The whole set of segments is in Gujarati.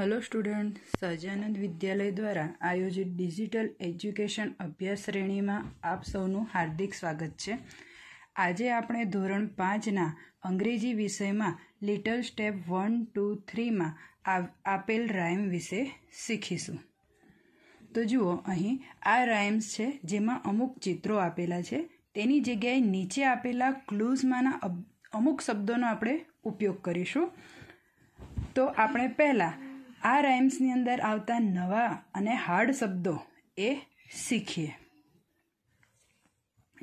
હલો સ્ટુડન્ટ સહજાનંદ વિદ્યાલય દ્વારા આયોજિત ડિજિટલ એજ્યુકેશન અભ્યાસ શ્રેણીમાં આપ સૌનું હાર્દિક સ્વાગત છે આજે આપણે ધોરણ પાંચના અંગ્રેજી વિષયમાં લિટલ સ્ટેપ વન ટુ થ્રીમાં આપેલ રાયમ વિશે શીખીશું તો જુઓ અહીં આ રાઇમ્સ છે જેમાં અમુક ચિત્રો આપેલા છે તેની જગ્યાએ નીચે આપેલા ક્લૂઝમાંના અમુક શબ્દોનો આપણે ઉપયોગ કરીશું તો આપણે પહેલાં આ રાઇમ્સની અંદર આવતા નવા અને હાર્ડ શબ્દો એ શીખીએ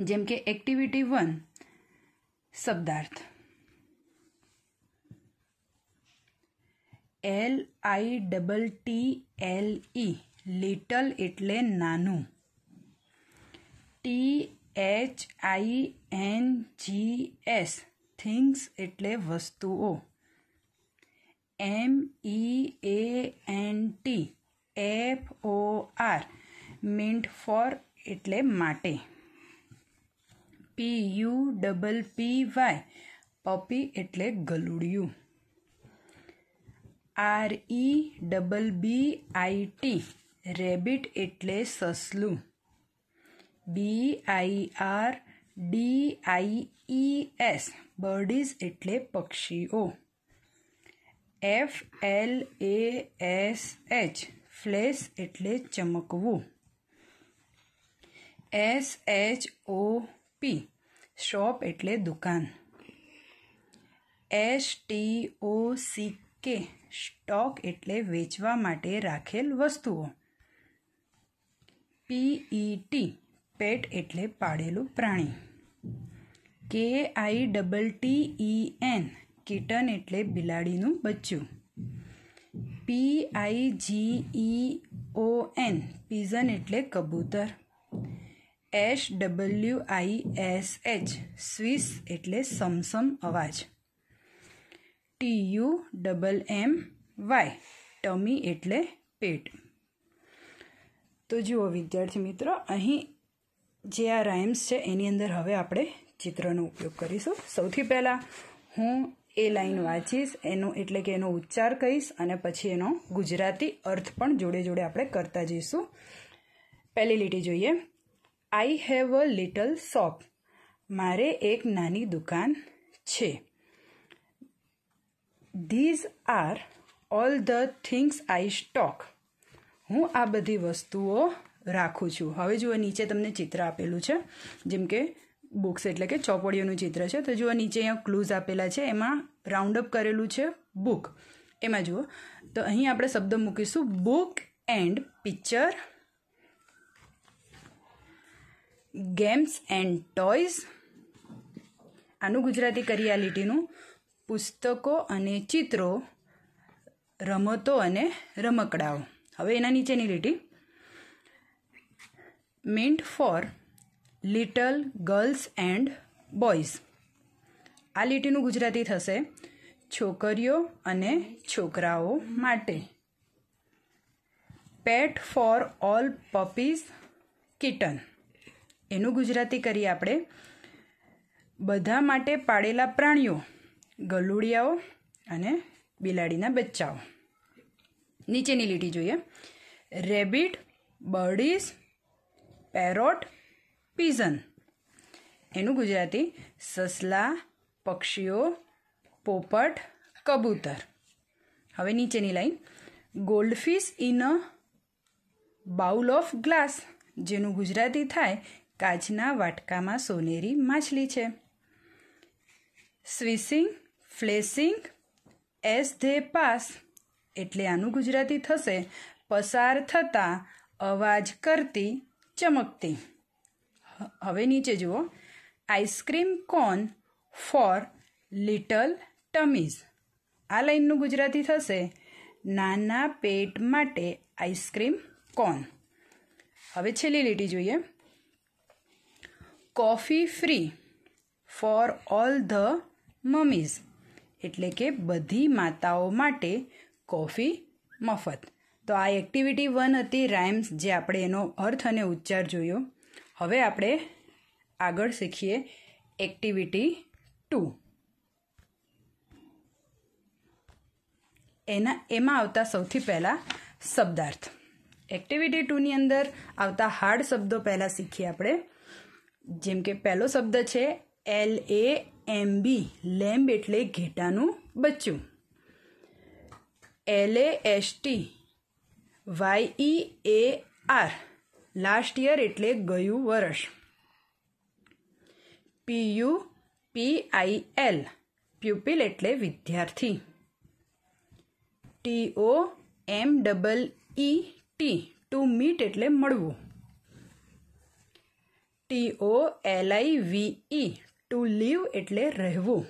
જેમ કે એક્ટિવિટી વન શબ્દાર્થ L I double T L E little એટલે નાનું T H I N G S things એટલે વસ્તુઓ M E A N T F O R mint for એટલે માટે P U double P Y puppy એટલે ગલુડિયું R E double B I T rabbit એટલે સસલું B I R D I E S birdies એટલે પક્ષીઓ F L A S H flash એટલે ચમકવું S H O P shop એટલે દુકાન S T O C K stock એટલે વેચવા માટે રાખેલ વસ્તુઓ પીઈટી e પેટ એટલે પાળેલું પ્રાણી K I double T E N kitten એટલે બિલાડીનું બચ્ચું પી આઈ જી ઈ ઓ એન પીઝન એટલે કબૂતર S W I S H swish એટલે સમસમ અવાજ T U double M Y tummy એટલે પેટ તો જુઓ વિદ્યાર્થી મિત્રો અહીં જે આ રાઇમ્સ છે એની અંદર હવે આપણે ચિત્રનો ઉપયોગ કરીશું સૌથી પહેલાં હું એ લાઈન વાંચીશ એનો એટલે કે એનો ઉચ્ચાર કહીશ અને પછી એનો ગુજરાતી અર્થ પણ જોડે જોડે આપણે કરતા જઈશું પહેલી લીટી જોઈએ I have a little shop મારે એક નાની દુકાન છે these are all the things I stock હું આ બધી વસ્તુઓ રાખું છું હવે જુઓ નીચે તમને ચિત્ર આપેલું છે જેમ કે બુક્સ એટલે કે ચોપડીઓનું ચિત્ર છે તો જુઓ નીચે અહીંયા ક્લૂઝ આપેલા છે એમાં રાઉન્ડ અપ કરેલું છે બુક એમાં જુઓ તો અહીં આપણે શબ્દ મૂકીશું book and picture games and toys આનું ગુજરાતી કરિયાલિટીનું પુસ્તકો અને ચિત્રો રમતો અને રમકડાઓ હવે એના નીચેની લીટી mint for little girls and boys આ લીટીનું ગુજરાતી થશે છોકરીઓ અને છોકરાઓ માટે pet for all puppies kitten એનું ગુજરાતી કરીએ આપણે બધા માટે પાળેલા પ્રાણીઓ ગલુડિયાઓ અને બિલાડીના બચ્ચાઓ નીચેની લીટી જોઈએ રેબિટ બર્ડીઝ પેરોટ પીઝન એનું ગુજરાતી સસલા પક્ષીઓ પોપટ કબૂતર હવે નીચેની line goldfish in a bowl of glass જેનું ગુજરાતી થાય કાચના વાટકામાં સોનેરી માછલી છે swishing flashing as they pass એટલે આનું ગુજરાતી થશે પસાર થતાં અવાજ કરતી ચમકતી હવે નીચે જુઓ ice cream cone for little tummies આ લાઈનનું ગુજરાતી થશે નાના પેટ માટે આઈસ્ક્રીમ કોન હવે છેલ્લી લીટી જોઈએ coffee free for all the mummies એટલે કે બધી માતાઓ માટે કોફી મફત તો આ એક્ટિવિટી વન હતી રાઇમ્સ જે આપણે એનો અર્થ અને ઉચ્ચાર જોયો હવે આપણે આગળ શીખીએ એક્ટિવિટી ટુ એના એમાં આવતા સૌથી પહેલાં શબ્દાર્થ એક્ટિવિટી ટુની અંદર આવતા હાર્ડ શબ્દો પહેલાં શીખીએ આપણે જેમ કે પહેલો શબ્દ છે એલ એ એમ બી લેમ્બ એટલે ઘેટાનું બચ્ચું L A S T Y E A R last year એટલે ગયું વર્ષ પીયુ એલ પ્યુપિલ એટલે વિદ્યાર્થી T O M double E T to meet એટલે મળવું T O L I V E to live એટલે રહેવું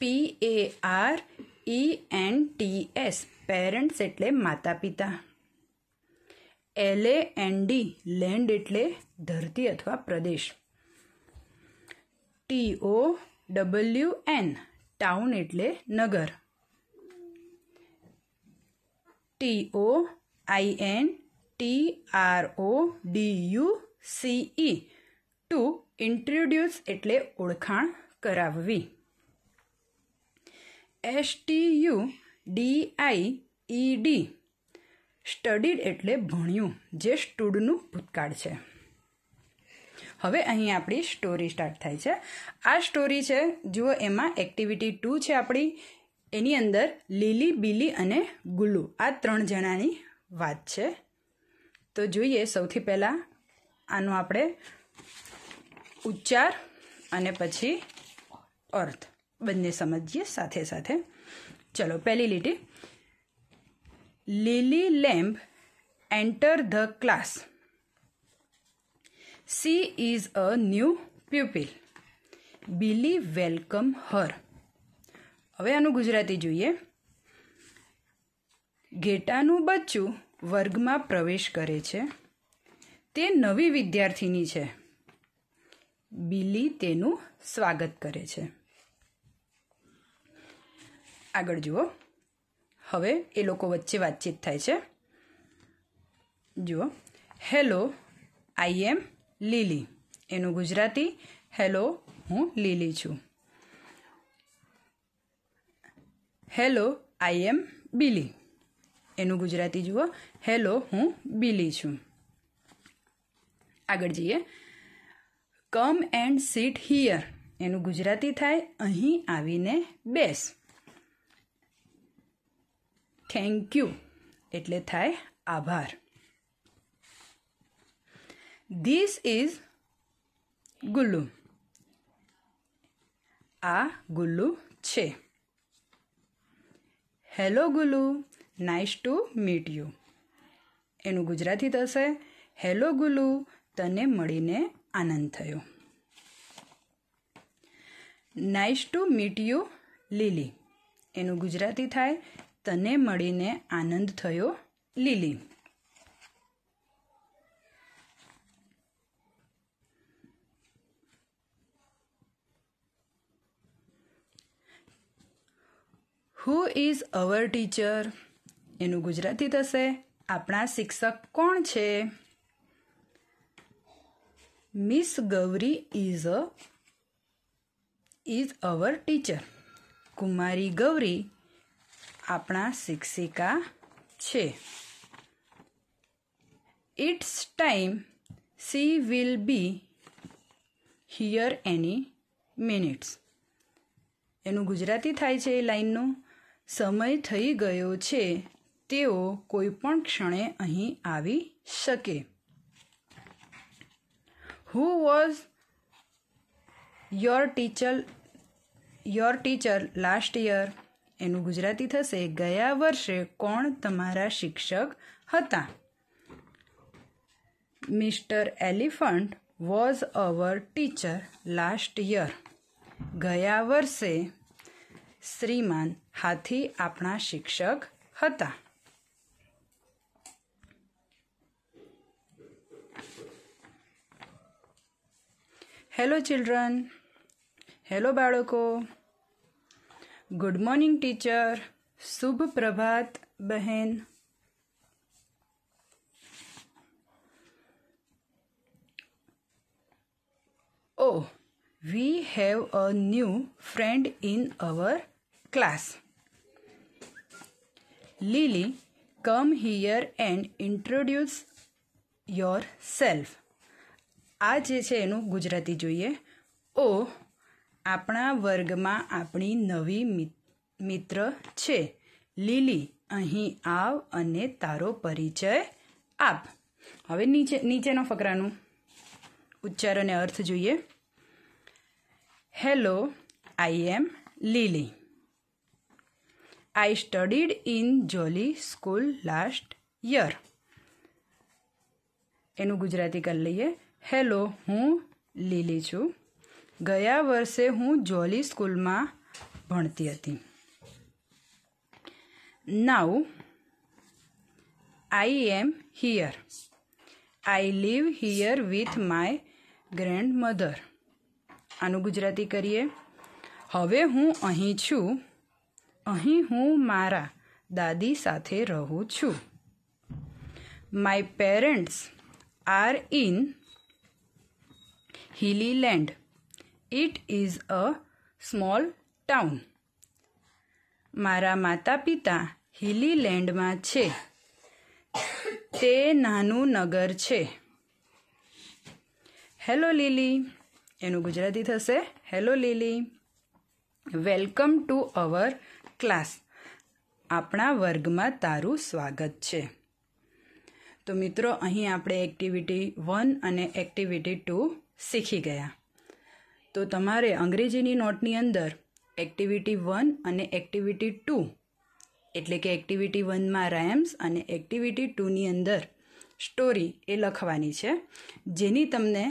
P A R E N T S parents એટલે માતા પિતા એલે ડી લેન્ડ એટલે ધરતી અથવા પ્રદેશ T O W N town એટલે નગર T O I N T R O D U C C E to introduce એટલે ઓળખાણ કરાવવી S T U D I E D studied એટલે ભણ્યું જે સ્ટુડનું ભૂતકાળ છે હવે અહીં આપણી સ્ટોરી સ્ટાર્ટ થાય છે આ સ્ટોરી છે જુઓ એમાં એક્ટિવિટી ટુ છે આપણી એની અંદર લીલી બીલી અને ગુલ્લુ આ ત્રણ જણાની વાત છે તો જોઈએ સૌથી પહેલાં આનો આપણે ઉચ્ચાર અને પછી અર્થ બંને સમજીએ સાથે સાથે ચલો પહેલી લીટી Lily lamb enter the class she is a new pupil Billy welcome her હવે આનું ગુજરાતી જોઈએ ઘેટાનું બચ્ચું વર્ગમાં પ્રવેશ કરે છે તે નવી વિદ્યાર્થીની છે બિલી તેનું સ્વાગત કરે છે આગળ જુઓ હવે એ લોકો વચ્ચે વાતચીત થાય છે જુઓ હેલો આઈ એમ લીલી એનું ગુજરાતી હેલો હું લીલી છું હેલો આઈ એમ બિલી એનું ગુજરાતી જુઓ હેલો હું બિલી છું આગળ જઈએ કમ એન્ડ સીટ હિયર એનું ગુજરાતી થાય અહીં આવીને બેસ થેન્ક યુ એટલે થાય આભાર ધીસ ઇઝ ગુલ્લુ આ ગુલ્લુ છે hello Gullu nice to meet you એનું ગુજરાતી થશે હેલો ગુલ્લુ તને મળીને આનંદ થયો nice to meet you Lily એનું ગુજરાતી થાય તને મળીને આનંદ થયો લીલી હુ ઇઝ અવર ટીચર એનું ગુજરાતી થશે આપણા શિક્ષક કોણ છે miss Gauri is a is our teacher કુમારી ગૌરી આપણા શિક્ષિકા છે it's time she will be here any minutes એનું ગુજરાતી થાય છે એ લાઈનનો સમય થઈ ગયો છે તેઓ કોઈ પણ ક્ષણે અહીં આવી શકે who was your teacher your teacher last year એનું ગુજરાતી થશે ગયા વર્ષે કોણ તમારા શિક્ષક હતા mister elephant was our teacher last year ગયા વર્ષે શ્રીમાન હાથી આપણા શિક્ષક હતા હેલો ચિલ્ડ્રન હેલો બાળકો ગુડ મોર્નિંગ ટીચર શુભ પ્રભાત બહેન oh we have a new friend in our class Lily come here and introduce yourself આ જે છે એનું ગુજરાતી જોઈએ ઓ oh, આપણા વર્ગમાં આપણી નવી મિત્ર છે લીલી અહીં આવ અને તારો પરિચય આપ હવે નીચે નીચેના ફકરાનું ઉચ્ચાર અને અર્થ જોઈએ hello I am Lily I studied in Jolly school last year એનું ગુજરાતી કરી લઈએ હેલો હું લીલી છું ગયા વર્ષે હું જોલી સ્કૂલમાં ભણતી હતી now I am here I live here with my grandmother આનું ગુજરાતી કરીએ હવે હું અહીં છું અહીં હું મારા દાદી સાથે રહું છું my parents are in Hillyland it is a small town મારા માતા પિતા હિલી લેન્ડમાં છે તે નાનું નગર છે હેલો લીલી એનું ગુજરાતી થશે hello Lily welcome to our class આપણા વર્ગમાં તારું સ્વાગત છે તો મિત્રો અહીં આપણે એક્ટિવિટી વન અને એક્ટિવિટી ટુ શીખી ગયા તો તમારે અંગ્રેજીની નોટની અંદર એક્ટિવિટી વન અને એક્ટિવિટી ટુ એટલે કે એક્ટિવિટી વનમાં રેમ્સ અને એક્ટિવિટી ટુની અંદર સ્ટોરી એ લખવાની છે જેની તમને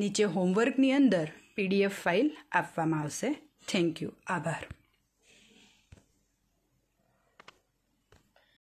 નીચે હોમવર્કની અંદર પીડીએફ ફાઇલ આપવામાં આવશે થેન્ક યુ આભાર